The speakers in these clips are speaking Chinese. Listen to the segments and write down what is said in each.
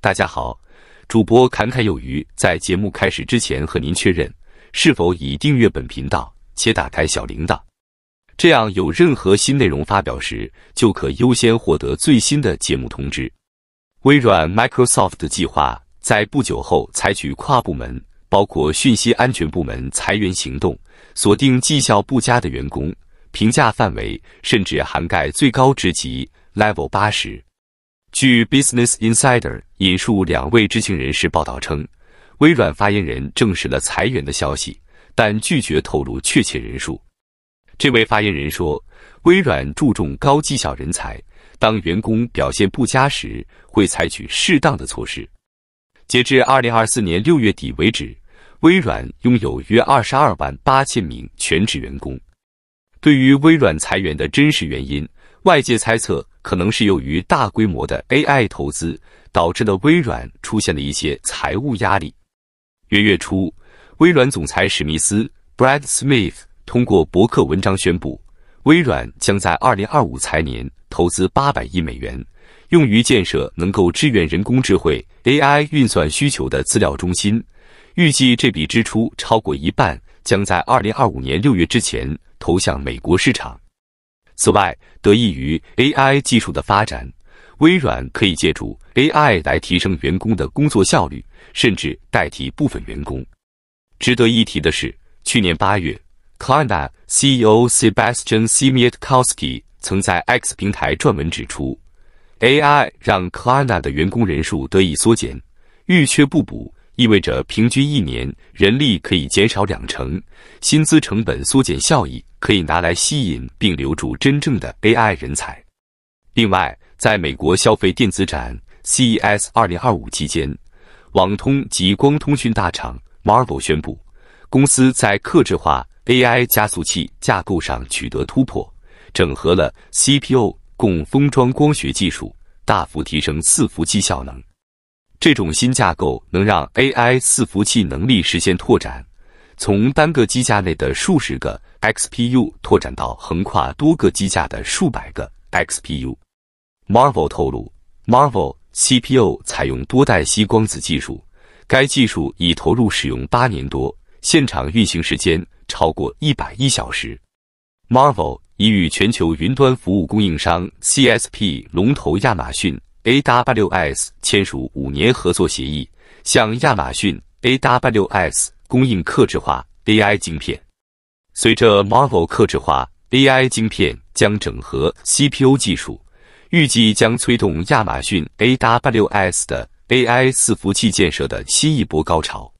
大家好，主播侃侃有余。在节目开始之前，和您确认是否已订阅本频道且打开小铃铛，这样有任何新内容发表时，就可优先获得最新的节目通知。微软 （Microsoft） 的计划在不久后采取跨部门，包括信息安全部门裁员行动，锁定绩效不佳的员工，评价范围甚至涵盖最高职级 （Level 八十）。据 Business Insider 引述两位知情人士报道称，微软发言人证实了裁员的消息，但拒绝透露确切人数。这位发言人说：“微软注重高绩效人才，当员工表现不佳时，会采取适当的措施。”截至二零二四年六月底为止，微软拥有约二十二万八千名全职员工。对于微软裁员的真实原因，外界猜测，可能是由于大规模的 AI 投资导致了微软出现了一些财务压力。元月初，微软总裁史密斯 Brad Smith 通过博客文章宣布，微软将在2025财年投资800亿美元，用于建设能够支援人工智慧 AI 运算需求的资料中心。预计这笔支出超过一半，将在2025年6月之前投向美国市场。此外，得益于 AI 技术的发展，微软可以借助 AI 来提升员工的工作效率，甚至代替部分员工。值得一提的是，去年八月，Clara CEO Sebastian s i e i e t k o w s k i 曾在 X 平台撰文指出，AI 让 Clara 的员工人数得以缩减，欲缺不补。意味着平均一年人力可以减少两成，薪资成本缩减效益可以拿来吸引并留住真正的 AI 人才。另外，在美国消费电子展 CES 2025期间，网通及光通讯大厂 Marvell 宣布，公司在客制化 AI 加速器架构上取得突破，整合了 CPU 共封装光学技术，大幅提升伺服器效能。这种新架构能让 AI 四服务器能力实现拓展，从单个机架内的数十个 XPU 拓展到横跨多个机架的数百个 XPU。m a r v e l 透露 m a r v e l CPU 采用多代吸光子技术，该技术已投入使用八年多，现场运行时间超过一百一小时。m a r v e l 已与全球云端服务供应商 CSP 龙头亚马逊。AWS 签署五年合作协议，向亚马逊 AWS 供应克制化 AI 晶片。随着 Marvel 克制化 AI 晶片将整合 CPU 技术，预计将推动亚马逊 AWS 的 AI 伺服器建设的新一波高潮。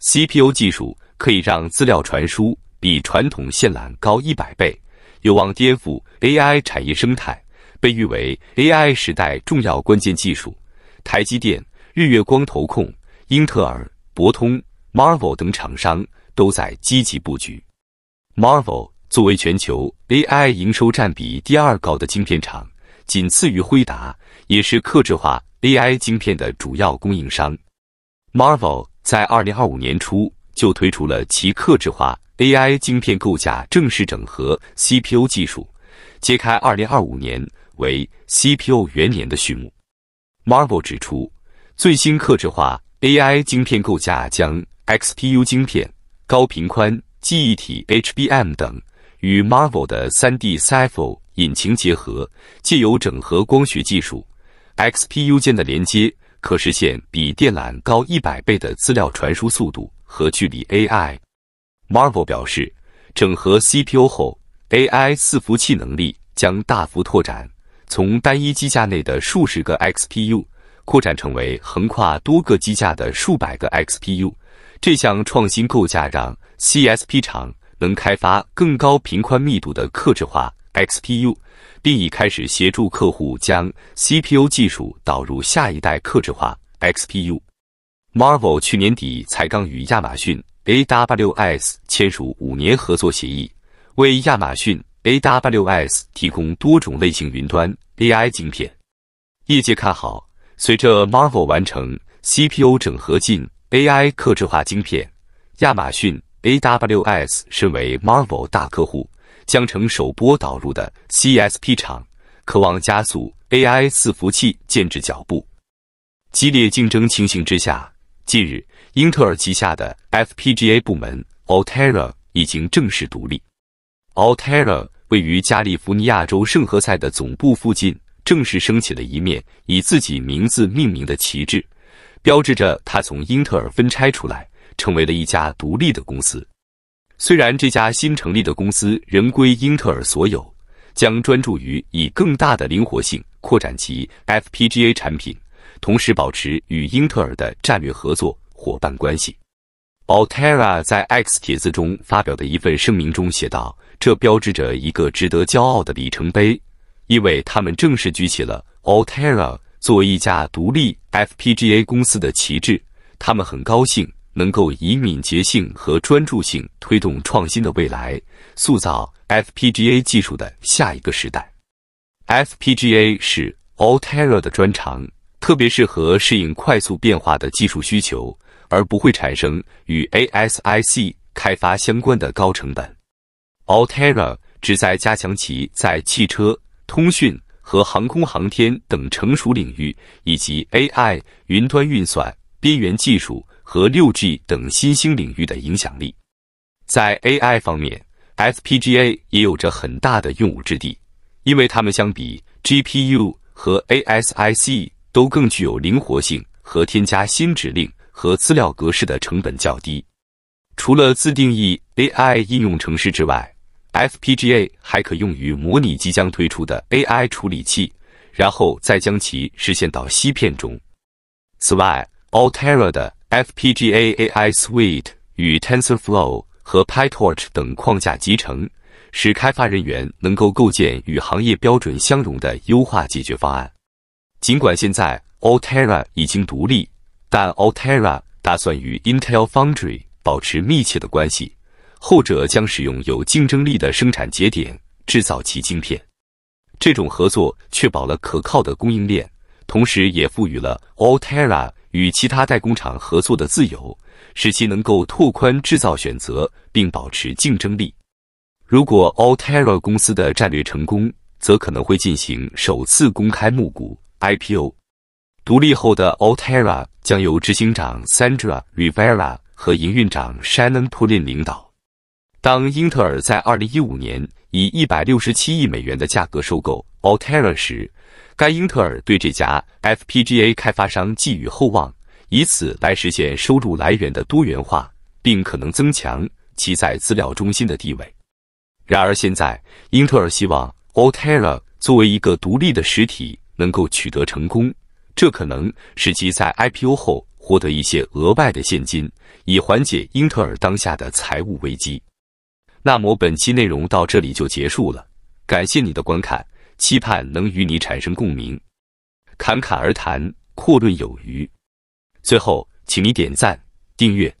CPU 技术可以让资料传输比传统线缆高一百倍，有望颠覆 AI 产业生态。被誉为 AI 时代重要关键技术，台积电、日月光、投控、英特尔、博通、m a r v e l 等厂商都在积极布局。m a r v e l 作为全球 AI 营收占比第二高的晶片厂，仅次于辉达，也是克制化 AI 晶片的主要供应商。m a r v e l 在二零二五年初就推出了其克制化 AI 晶片构架，正式整合 CPU 技术，揭开二零二五年。为 CPU 元年的序幕。Marvel 指出，最新克制化 AI 晶片构架将 XPU 晶片、高频宽记忆体 HBM 等与 Marvel 的 3D Cyl 引擎结合，借由整合光学技术，XPU 间的连接可实现比电缆高一百倍的资料传输速度和距离。AI，Marvel 表示，整合 CPU 后，AI 伺服器能力将大幅拓展。从单一机架内的数十个 XPU 扩展成为横跨多个机架的数百个 XPU，这项创新构架让 CSP 厂能开发更高频宽密度的克制化 XPU，并已开始协助客户将 CPU 技术导入下一代克制化 XPU。Marvell 去年底才刚与亚马逊 AWS 签署五年合作协议，为亚马逊。AWS 提供多种类型云端 AI 晶片，业界看好。随着 m a r v e l 完成 CPU 整合进 AI 克制化晶片，亚马逊 AWS 身为 m a r v e l 大客户，将成首波导入的 CSP 厂，渴望加速 AI 伺服器建置脚步。激烈竞争情形之下，近日英特尔旗下的 FPGA 部门 Altera 已经正式独立，Altera。位于加利福尼亚州圣何塞的总部附近，正式升起了一面以自己名字命名的旗帜，标志着他从英特尔分拆出来，成为了一家独立的公司。虽然这家新成立的公司仍归英特尔所有，将专注于以更大的灵活性扩展其 FPGA 产品，同时保持与英特尔的战略合作伙伴关系。Altera 在 X 帖子中发表的一份声明中写道：“这标志着一个值得骄傲的里程碑，因为他们正式举起了 Altera 作为一家独立 FPGA 公司的旗帜。他们很高兴能够以敏捷性和专注性推动创新的未来，塑造 FPGA 技术的下一个时代。FPGA 是 Altera 的专长，特别适合适应快速变化的技术需求。”而不会产生与 ASIC 开发相关的高成本。Altera 旨在加强其在汽车、通讯和航空航天等成熟领域，以及 AI、云端运算、边缘技术和 6G 等新兴领域的影响力。在 AI 方面，FPGA 也有着很大的用武之地，因为它们相比 GPU 和 ASIC 都更具有灵活性和添加新指令。和资料格式的成本较低。除了自定义 AI 应用程式之外，FPGA 还可用于模拟即将推出的 AI 处理器，然后再将其实现到芯片中。此外，Altera 的 FPGA AI Suite 与 TensorFlow 和 PyTorch 等框架集成，使开发人员能够构建与行业标准相容的优化解决方案。尽管现在 Altera 已经独立。但 Altera 打算与 Intel Foundry 保持密切的关系，后者将使用有竞争力的生产节点制造其晶片。这种合作确保了可靠的供应链，同时也赋予了 Altera 与其他代工厂合作的自由，使其能够拓宽制造选择并保持竞争力。如果 Altera 公司的战略成功，则可能会进行首次公开募股 （IPO）。独立后的 Altera 将由执行长 Sandra Rivera 和营运长 Shannon Pullin 领导。当英特尔在2015年以167亿美元的价格收购 Altera 时，该英特尔对这家 FPGA 开发商寄予厚望，以此来实现收入来源的多元化，并可能增强其在资料中心的地位。然而，现在英特尔希望 Altera 作为一个独立的实体能够取得成功。这可能使其在 IPO 后获得一些额外的现金，以缓解英特尔当下的财务危机。那么本期内容到这里就结束了，感谢你的观看，期盼能与你产生共鸣。侃侃而谈，阔论有余。最后，请你点赞、订阅，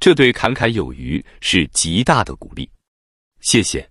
这对侃侃有余是极大的鼓励。谢谢。